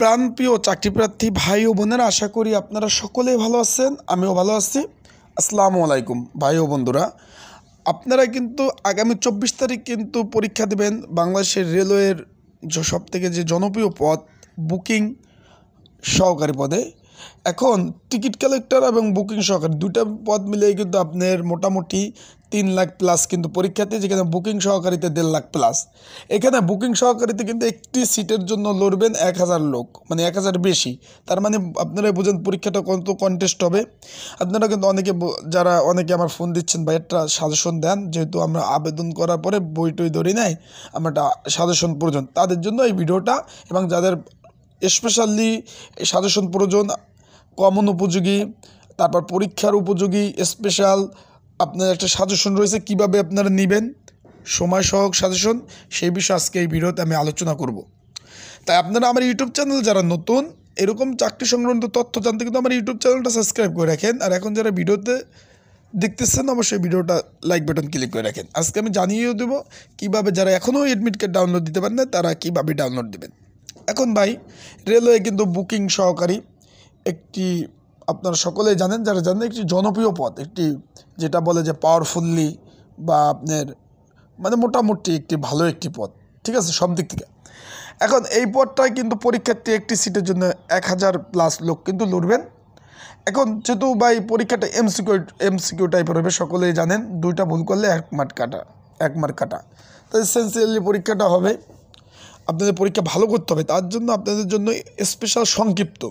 প্রাণপ্রিয় চাকরি প্রার্থী ভাই ও বোনেরা আশা করি আপনারা সকলেই ভালো আছেন আমিও ভালো আছি আসসালামু আলাইকুম ভাই ও বন্ধুরা আপনারা কিন্তু আগামী চব্বিশ তারিখ কিন্তু পরীক্ষা দেবেন বাংলাদেশের রেলওয়ের সব থেকে যে জনপ্রিয় পদ বুকিং সহকারী পদে এখন টিকিট কালেক্টর এবং বুকিং সহকারী দুটা পদ মিলেই কিন্তু আপনার মোটামুটি তিন লাখ প্লাস কিন্তু পরীক্ষার্থী যেখানে বুকিং সহকারীতে দেড় লাখ প্লাস এখানে বুকিং সহকারীতে কিন্তু একটি সিটের জন্য লড়বেন এক হাজার লোক মানে এক হাজার বেশি তার মানে আপনারা বুঝেন পরীক্ষাটা কত কন্টেস্ট হবে আপনারা কিন্তু অনেকে যারা অনেকে আমার ফোন দিচ্ছেন বা একটা সাজেশন দেন যেহেতু আমরা আবেদন করার পরে বই টই ধরি নাই আমারটা সাজেশন প্রয়োজন তাদের জন্য এই ভিডিওটা এবং যাদের স্পেশালি সাজেশন প্রয়োজন কমন উপযোগী তারপর পরীক্ষার উপযোগী স্পেশাল আপনার একটা সাজেশন রয়েছে কিভাবে আপনারা নেবেন সময় সহক সাজেশন সেই বিষয়ে আজকে এই ভিডিওতে আমি আলোচনা করব তাই আপনারা আমার ইউটিউব চ্যানেল যারা নতুন এরকম চাকরি সংক্রান্ত তথ্য জানতে কিন্তু আমার ইউটিউব চ্যানেলটা সাবস্ক্রাইব করে রাখেন আর এখন যারা ভিডিওতে দেখতেছেন অবশ্যই ভিডিওটা লাইক বাটন ক্লিক করে রাখেন আজকে আমি জানিয়েও দেবো কীভাবে যারা এখনও অ্যাডমিট কার্ড ডাউনলোড দিতে পারেন না তারা কীভাবে ডাউনলোড দেবেন এখন ভাই রেলওয়ে কিন্তু বুকিং সহকারী একটি আপনারা সকলেই জানেন যারা জানেন একটি জনপ্রিয় পথ একটি যেটা বলে যে পাওয়ারফুললি বা আপনার মানে মোটামুটি একটি ভালো একটি পথ ঠিক আছে সব দিক থেকে এখন এই পদটায় কিন্তু পরীক্ষার্থী একটি সিটের জন্য এক হাজার প্লাস লোক কিন্তু লড়বেন এখন যেহেতু বা এই পরীক্ষাটা এমসিকিউ এমসিকিউ টাইপের হবে সকলেই জানেন দুইটা ভুল করলে এক মার্ক কাটা এক মার্ক কাটা তো এসেন্সিয়ালি পরীক্ষাটা হবে আপনাদের পরীক্ষা ভালো করতে হবে তার জন্য আপনাদের জন্য স্পেশাল সংক্ষিপ্ত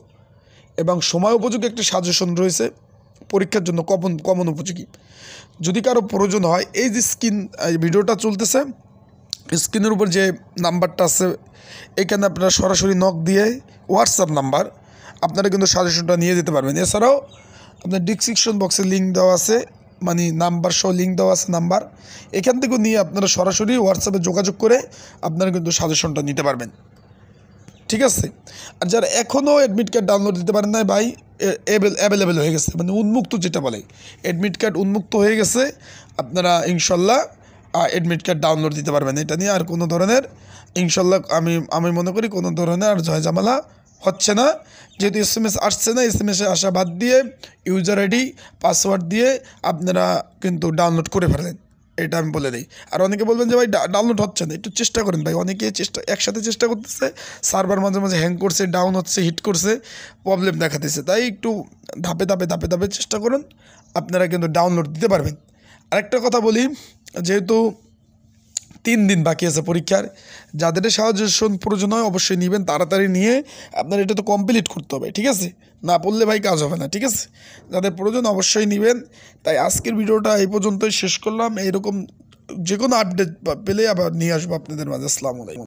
এবং সময় উপযোগী একটি সাজেশন রয়েছে পরীক্ষার জন্য কমন কমন উপযোগী যদি কারো প্রয়োজন হয় এই যে স্ক্রিন ভিডিওটা চলতেছে স্ক্রিনের উপর যে নাম্বারটা আছে এখানে আপনারা সরাসরি নক দিয়ে হোয়াটসঅ্যাপ নাম্বার আপনারা কিন্তু সাজেশনটা নিয়ে যেতে পারবেন এছাড়াও আপনার ডিসক্রিপশন বক্সে লিঙ্ক দেওয়া আছে মানে নাম্বার সহ লিঙ্ক দেওয়া আছে নাম্বার এখান থেকেও নিয়ে আপনারা সরাসরি হোয়াটসঅ্যাপে যোগাযোগ করে আপনারা কিন্তু সাজেশনটা নিতে পারবেন ঠিক আছে আর যারা এখনও অ্যাডমিট কার্ড ডাউনলোড দিতে পারেন না ভাই অ্যাভেলেবেল হয়ে গেছে মানে উন্মুক্ত যেটা বলে অ্যাডমিট কার্ড উন্মুক্ত হয়ে গেছে আপনারা ইনশাল্লাহ অ্যাডমিট কার্ড ডাউনলোড দিতে পারবেন এটা নিয়ে আর কোনো ধরনের ইনশাল্লাহ আমি আমি মনে করি কোনো ধরনের আর জয়জামালা হচ্ছে না যেহেতু এস এম এস আসছে না এস এম এসে আসা বাদ দিয়ে ইউজার আইডি পাসওয়ার্ড দিয়ে আপনারা কিন্তু ডাউনলোড করে ফেলেন এটা আমি বলে দিই আর অনেকে বলবেন যে ভাই ডাউনলোড হচ্ছে না একটু চেষ্টা করেন ভাই অনেকে চেষ্টা একসাথে চেষ্টা করতেছে সার্ভার মাঝে মাঝে হ্যাং করছে ডাউন হচ্ছে হিট করছে প্রবলেম দেখা দিচ্ছে তাই একটু ধাপে ধাপে ধাপে ধাপে চেষ্টা করুন আপনারা কিন্তু ডাউনলোড দিতে পারবেন আরেকটা কথা বলি যেহেতু তিন দিন বাকি আছে পরীক্ষার যাদের সাহায্য প্রয়োজন হয় অবশ্যই নেবেন তাড়াতাড়ি নিয়ে আপনার এটা তো কমপ্লিট করতে হবে ঠিক আছে না পড়লে ভাই কাজ হবে না ঠিক আছে যাদের প্রয়োজন অবশ্যই নেবেন তাই আজকের ভিডিওটা এই পর্যন্তই শেষ করলাম এইরকম যে কোনো আপডেট পেলে আবার নিয়ে আসবো আপনাদের মাঝে আসসালামু আলাইকুম